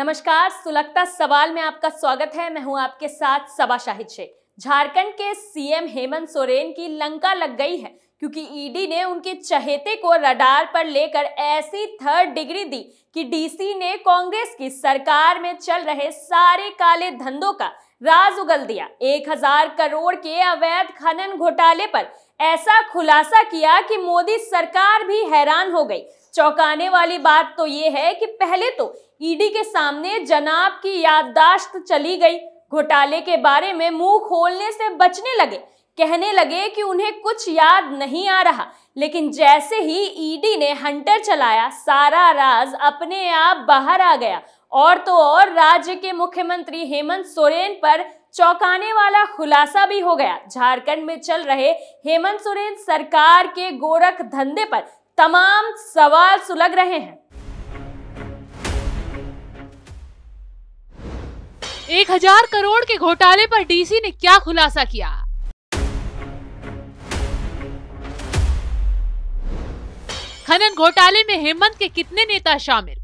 नमस्कार सुलगता सवाल में आपका स्वागत है मैं हूं आपके साथ सबा शाहिद शेख झारखंड के सीएम हेमंत सोरेन की लंका लग गई है क्योंकि ईडी e ने उनके चहेते को रडार पर लेकर ऐसी थर्ड डिग्री दी कि डीसी ने कांग्रेस की सरकार में चल रहे सारे काले धंधों का राज उगल दिया एक हजार करोड़ के अवैध खनन घोटाले पर ऐसा खुलासा किया कि मोदी सरकार भी हैरान हो गई चौंकाने वाली बात तो ये है कि पहले तो ईडी के सामने जनाब की याददाश्त चली गई घोटाले के बारे में मुंह खोलने से बचने लगे कहने लगे कि उन्हें कुछ याद नहीं आ रहा लेकिन जैसे ही ईडी ने हंटर चलाया सारा राज अपने आप बाहर आ गया और तो और राज्य के मुख्यमंत्री हेमंत सोरेन पर चौंकाने वाला खुलासा भी हो गया झारखंड में चल रहे हेमंत सोरेन सरकार के गोरख धंधे पर तमाम सवाल सुलग रहे हैं एक हजार करोड़ के घोटाले पर डीसी ने क्या खुलासा किया खनन घोटाले में हेमंत के कितने नेता शामिल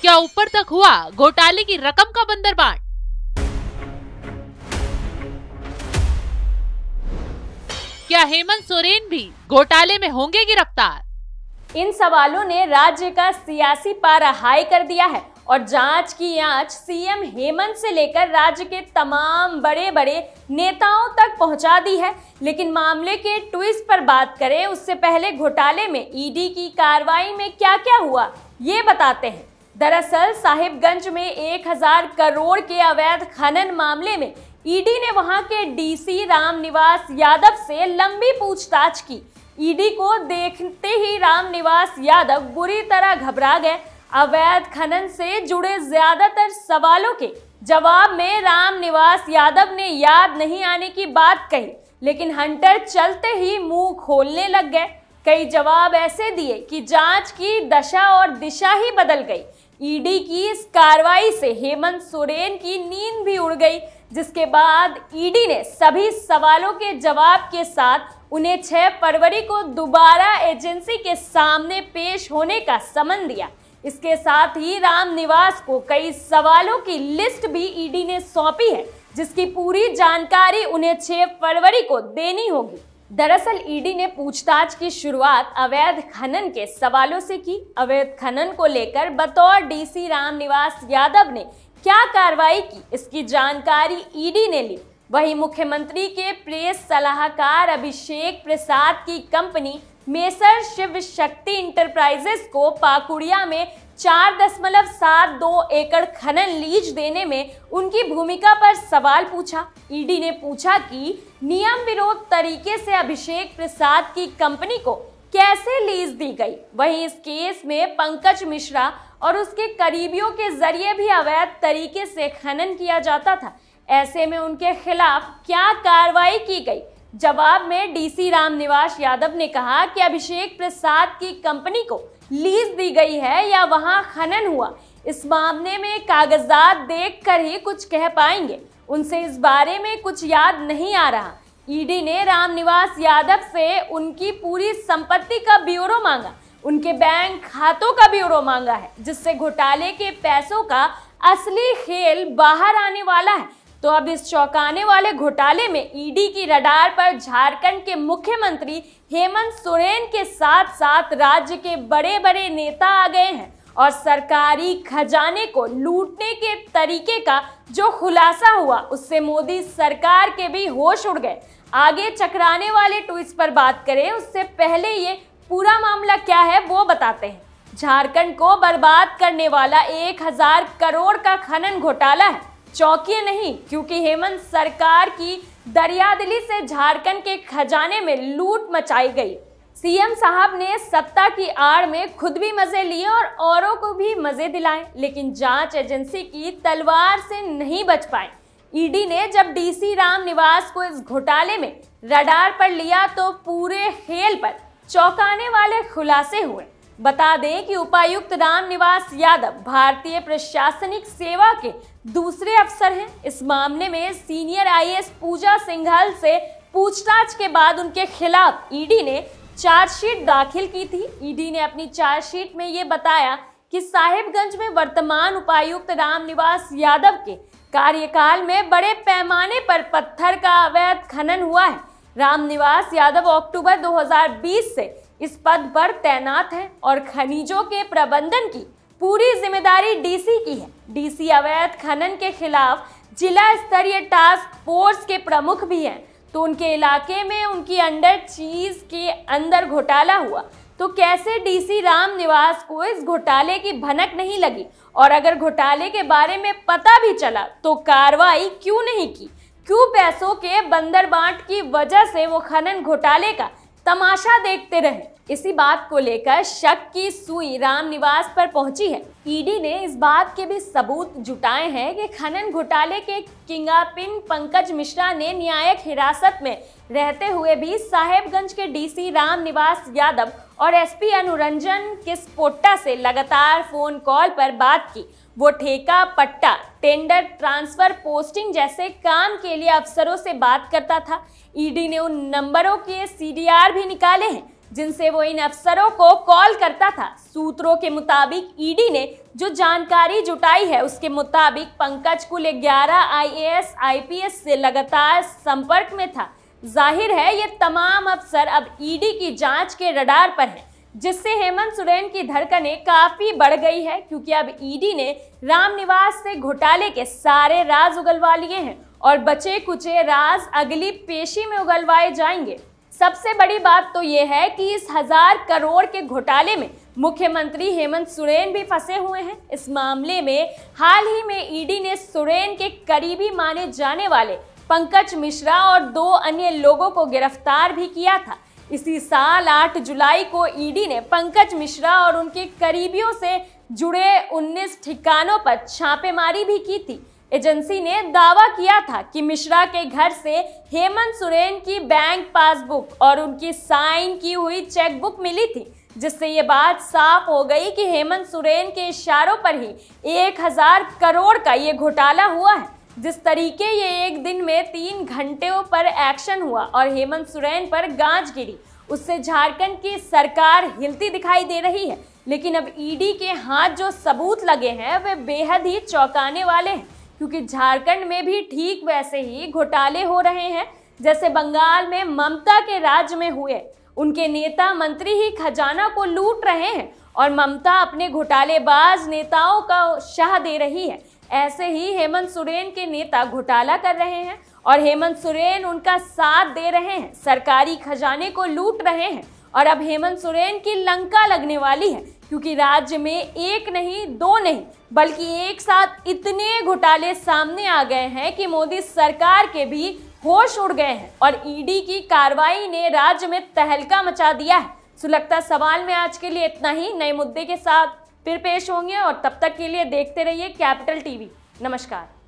क्या ऊपर तक हुआ घोटाले की रकम का बंदर बांट क्या हेमंत सोरेन भी घोटाले में होंगे गिरफ्तार इन सवालों ने राज्य का सियासी पारा हाई कर दिया है और जांच की आंच सीएम हेमंत से लेकर राज्य के तमाम बड़े बड़े नेताओं तक पहुंचा दी है लेकिन मामले के ट्विस्ट पर बात करें उससे पहले घोटाले में ईडी की कार्रवाई में क्या क्या हुआ ये बताते हैं दरअसल साहिबगंज में 1000 करोड़ के अवैध खनन मामले में ईडी ने वहां के डीसी रामनिवास यादव से लंबी पूछताछ की ईडी को देखते ही रामनिवास यादव बुरी तरह घबरा गए अवैध खनन से जुड़े ज्यादातर सवालों के जवाब में रामनिवास यादव ने याद नहीं आने की बात कही लेकिन हंटर चलते ही मुंह खोलने लग गए कई जवाब ऐसे दिए कि जांच की दशा और दिशा ही बदल गई ईडी की इस कार्रवाई से हेमंत सोरेन की नींद भी उड़ गई जिसके बाद ईडी e ने सभी सवालों के जवाब के साथ उन्हें 6 फरवरी को दोबारा एजेंसी के सामने पेश होने का समन दिया इसके साथ ही राम निवास को कई सवालों की लिस्ट भी ईडी e ने सौंपी है जिसकी पूरी जानकारी उन्हें 6 फरवरी को देनी होगी दरअसल ईडी e ने पूछताछ की शुरुआत अवैध खनन के सवालों से की अवैध खनन को लेकर बतौर डीसी रामनिवास यादव ने क्या कार्रवाई की इसकी जानकारी ईडी ने ली वहीं मुख्यमंत्री के प्रेस सलाहकार अभिषेक प्रसाद की कंपनी मेसर शिव शक्ति इंटरप्राइजेस को पाकुड़िया में चार दशमलव सात दो एकड़ खनन लीज देने में उनकी भूमिका पर सवाल पूछा ईडी ने पूछा कि नियम विरोध तरीके से अभिषेक प्रसाद की कंपनी को कैसे लीज दी गई वहीं इस केस में पंकज मिश्रा और उसके करीबियों के जरिए भी अवैध तरीके से खनन किया जाता था ऐसे में उनके खिलाफ क्या कार्रवाई की गई जवाब में डीसी रामनिवास यादव ने कहा कि अभिषेक प्रसाद की कंपनी को लीज दी गई है या वहां खनन हुआ इस मामले में कागजात देखकर ही कुछ कह पाएंगे उनसे इस बारे में कुछ याद नहीं आ रहा ईडी ने रामनिवास यादव से उनकी पूरी संपत्ति का ब्यूरो मांगा उनके बैंक खातों का ब्यूरो मांगा है जिससे घोटाले के पैसों का असली खेल बाहर आने वाला है तो अब इस चौंकाने वाले घोटाले में ईडी की रडार पर झारखंड के मुख्यमंत्री हेमंत सोरेन के साथ साथ राज्य के बड़े बड़े नेता आ गए हैं और सरकारी खजाने को लूटने के तरीके का जो खुलासा हुआ उससे मोदी सरकार के भी होश उड़ गए आगे चकराने वाले ट्वीट पर बात करें उससे पहले ये पूरा मामला क्या है वो बताते हैं झारखंड को बर्बाद करने वाला एक हजार करोड़ का खनन घोटाला है चौकी नहीं क्योंकि हेमंत सरकार की दरियादिली से झारखंड के खजाने में लूट मचाई गई सीएम साहब ने सत्ता की आड़ में खुद भी मजे लिए और औरों को भी मजे दिलाए लेकिन जांच एजेंसी की तलवार से नहीं बच पाए ईडी ने जब डीसी राम निवास को इस घोटाले में रडार पर लिया तो पूरे खेल पर चौंकाने वाले खुलासे हुए बता दें कि उपायुक्त राम निवास यादव भारतीय प्रशासनिक सेवा के दूसरे अफसर हैं इस मामले में सीनियर आईएएस पूजा सिंघल से पूछताछ के बाद उनके खिलाफ ईडी ने चार्जशीट दाखिल की थी ईडी ने अपनी चार्जशीट में ये बताया कि साहिबगंज में वर्तमान उपायुक्त राम निवास यादव के कार्यकाल में बड़े पैमाने पर पत्थर का अवैध खनन हुआ है रामनिवास यादव अक्टूबर 2020 से इस पद पर तैनात हैं और खनिजों के प्रबंधन की पूरी जिम्मेदारी डीसी की है डीसी अवैध खनन के खिलाफ जिला स्तरीय टास्क फोर्स के प्रमुख भी हैं तो उनके इलाके में उनकी अंडर चीज के अंदर घोटाला हुआ तो कैसे डीसी राम निवास को इस घोटाले की भनक नहीं लगी और अगर घोटाले के बारे में पता भी चला तो कार्रवाई क्यों नहीं की क्यों पैसों के बंदर बांट की वजह से वो खनन घोटाले का तमाशा देखते रहे इसी बात को लेकर शक की सुई राम निवास पर पहुंची है ईडी ने इस बात के भी सबूत जुटाए हैं कि खनन घोटाले के किंगापिन पंकज मिश्रा ने न्यायिक हिरासत में रहते हुए भी साहेबगंज के डीसी राम निवास यादव और एसपी अनुरंजन किस्पोट्टा से लगातार फोन कॉल पर बात की वो ठेका पट्टा टेंडर ट्रांसफर पोस्टिंग जैसे काम के लिए अफसरों से बात करता था ईडी e ने उन नंबरों के सीडीआर भी निकाले हैं जिनसे वो इन अफसरों को कॉल करता था सूत्रों के मुताबिक ईडी e ने जो जानकारी जुटाई है उसके मुताबिक पंकज कुल ग्यारह आईएएस आईपीएस से लगातार संपर्क में था जाहिर है ये तमाम अफसर अब ईडी e की जांच के रडार पर हैं जिससे हेमंत सोरेन की धड़कने काफी बढ़ गई है क्योंकि अब ईडी e ने रामनिवास से घोटाले के सारे राज उगलवा लिए हैं और बचे कुचे राज अगली पेशी में उगलवाए जाएंगे सबसे बड़ी बात तो ये है कि इस हजार करोड़ के घोटाले में मुख्यमंत्री हेमंत सोरेन भी फंसे हुए हैं इस मामले में हाल ही में ईडी e ने सोरेन के करीबी माने जाने वाले पंकज मिश्रा और दो अन्य लोगों को गिरफ्तार भी किया था इसी साल 8 जुलाई को ईडी ने पंकज मिश्रा और उनके करीबियों से जुड़े 19 ठिकानों पर छापेमारी भी की थी एजेंसी ने दावा किया था कि मिश्रा के घर से हेमंत सुरेन की बैंक पासबुक और उनकी साइन की हुई चेकबुक मिली थी जिससे ये बात साफ हो गई कि हेमंत सुरेन के इशारों पर ही एक हजार करोड़ का ये घोटाला हुआ है जिस तरीके ये एक दिन में तीन घंटों पर एक्शन हुआ और हेमंत सोरेन पर गांज गिरी उससे झारखंड की सरकार हिलती दिखाई दे रही है लेकिन अब ईडी e के हाथ जो सबूत लगे हैं वे बेहद ही चौंकाने वाले हैं क्योंकि झारखंड में भी ठीक वैसे ही घोटाले हो रहे हैं जैसे बंगाल में ममता के राज्य में हुए उनके नेता मंत्री ही खजाना को लूट रहे हैं और ममता अपने घोटालेबाज नेताओं का शाह दे रही है ऐसे ही हेमंत सोरेन के नेता घोटाला कर रहे हैं और हेमंत सोरेन उनका साथ दे रहे हैं सरकारी खजाने को लूट रहे हैं और अब हेमंत सोरेन की लंका लगने वाली है क्योंकि राज्य में एक नहीं दो नहीं बल्कि एक साथ इतने घोटाले सामने आ गए हैं कि मोदी सरकार के भी होश उड़ गए हैं और ईडी की कार्रवाई ने राज्य में तहलका मचा दिया है सुलगता सवाल में आज के लिए इतना ही नए मुद्दे के साथ फिर पेश होंगे और तब तक के लिए देखते रहिए कैपिटल टीवी नमस्कार